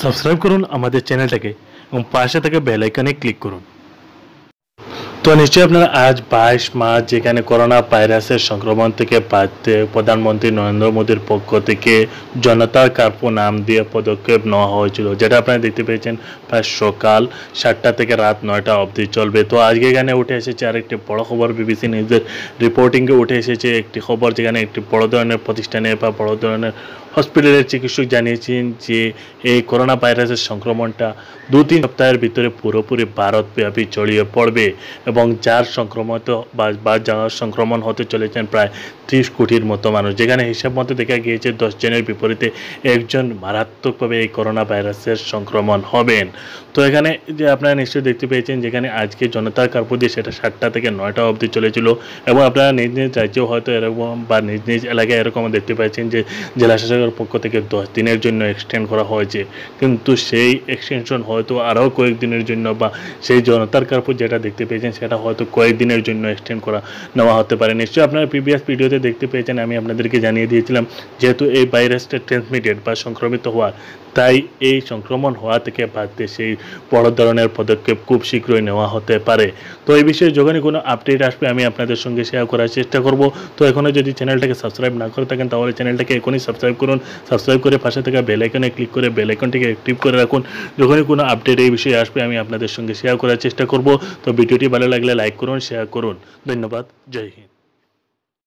subscribe করুন আমাদের চ্যানেলটাকে এবং পাশে থাকা বেলাইকনে ক্লিক করুন তো নিশ্চয়ই আপনারা আজ বাইশ মার্চ যেখানে করোনা ভাইরাসের সংক্রমণ থেকে বাঁচতে প্রধানমন্ত্রী নরেন্দ্র মোদীর পক্ষ থেকে জনতা কার্পো নাম দিয়ে পদক্ষেপ নেওয়া হয়েছিল যেটা আপনারা দেখতে পেয়েছেন প্রায় সকাল সাতটা থেকে রাত নয়টা অবধি চলবে তো আজকে এখানে উঠে এসেছে আরেকটি বড় খবর বিবিসি নিউজের রিপোর্টিংয়ে উঠে এসেছে একটি খবর যেখানে একটি বড় ধরনের প্রতিষ্ঠানে বা বড় ধরনের হসপিটালের চিকিৎসক জানিয়েছেন যে এই করোনা ভাইরাসের সংক্রমণটা দু তিন সপ্তাহের ভিতরে পুরোপুরি ভারতব্যাপী ছড়িয়ে পড়বে এবং যার সংক্রমিত বা যার সংক্রমণ হতে চলেছেন প্রায় ত্রিশ কোটির মতো মানুষ যেখানে হিসাব মতো দেখা গিয়েছে দশজনের বিপরীতে একজন মারাত্মকভাবে এই করোনা ভাইরাসের সংক্রমণ হবেন তো এখানে যে আপনারা নিশ্চয়ই দেখতে পেয়েছেন যেখানে আজকে জনতার কার্পু দিয়ে সেটা সাতটা থেকে নয়টা অবধি চলেছিল এবং আপনারা নিজ নিজ রাজ্যেও হয়তো এরকম বা নিজ নিজ এলাকায় এরকম দেখতে পাচ্ছেন যে জেলাশাসক বিভাগের পক্ষ থেকে দশ দিনের জন্য এক্সটেন্ড করা হয়েছে কিন্তু সেই এক্সটেনশন হয়তো আরও কয়েকদিনের জন্য বা সেই জনতার কারপুর যেটা দেখতে পেয়েছেন সেটা হয়তো কয়েকদিনের জন্য এক্সটেন্ড করা নেওয়া হতে পারে নিশ্চয়ই আপনারা প্রিভিয়াস ভিডিওতে দেখতে পেয়েছেন আমি আপনাদেরকে জানিয়ে দিয়েছিলাম যেহেতু এই ভাইরাসটা ট্রান্সমিটেড বা সংক্রমিত হওয়ার তাই এই সংক্রমণ হওয়া থেকে বাড়তে সেই বড় ধরনের পদক্ষেপ খুব শীঘ্রই নেওয়া হতে পারে তো এই বিষয়ে যখনই কোনো আপডেট আসবে আমি আপনাদের সঙ্গে শেয়ার করার চেষ্টা করব তো এখনও যদি চ্যানেলটাকে সাবস্ক্রাইব না করে থাকেন তাহলে চ্যানেলটাকে এখনই সাবস্ক্রাইব করুন করুন সাবস্ক্রাইব করে পাশে থাকা বেল আইকনে ক্লিক করে বেল আইকনটিকে অ্যাক্টিভ করে রাখুন যখনই কোনো আপডেট এই বিষয়ে আসবে আমি আপনাদের সঙ্গে শেয়ার করার চেষ্টা করব তো ভিডিওটি ভালো লাগলে লাইক করুন শেয়ার করুন ধন্যবাদ জয় হিন্দ